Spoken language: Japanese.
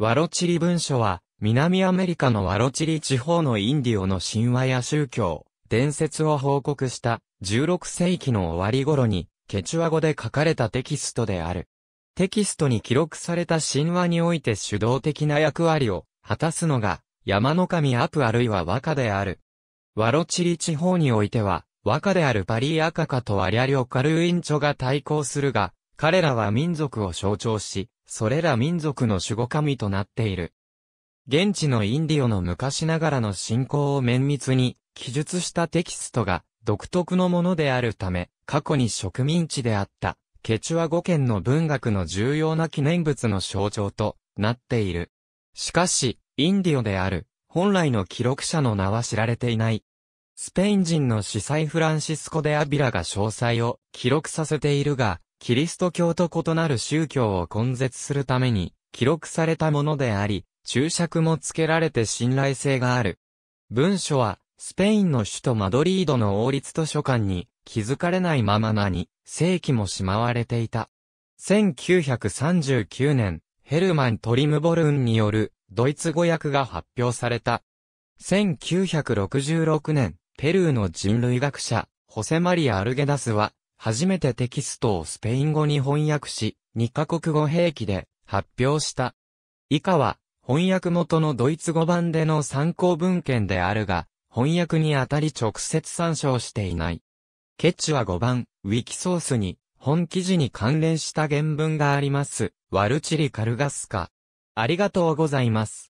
ワロチリ文書は、南アメリカのワロチリ地方のインディオの神話や宗教、伝説を報告した16世紀の終わり頃にケチュア語で書かれたテキストである。テキストに記録された神話において主導的な役割を果たすのが山の神アプあるいは和歌である。ワロチリ地方においては和歌であるパリーアカカとアリアリオカルーインチョが対抗するが、彼らは民族を象徴し、それら民族の守護神となっている。現地のインディオの昔ながらの信仰を綿密に記述したテキストが独特のものであるため、過去に植民地であったケチュア語圏の文学の重要な記念物の象徴となっている。しかし、インディオである本来の記録者の名は知られていない。スペイン人の司祭フランシスコ・デ・アビラが詳細を記録させているが、キリスト教と異なる宗教を根絶するために、記録されたものであり、注釈も付けられて信頼性がある。文書は、スペインの首都マドリードの王立図書館に気づかれないままなに、世紀もしまわれていた。1939年、ヘルマン・トリムボルンによるドイツ語訳が発表された。1966年、ペルーの人類学者、ホセマリア・アルゲダスは、初めてテキストをスペイン語に翻訳し、2カ国語兵器で発表した。以下は、翻訳元のドイツ語版での参考文献であるが、翻訳にあたり直接参照していない。ケッチは5番、ウィキソースに、本記事に関連した原文があります。ワルチリカルガスカ。ありがとうございます。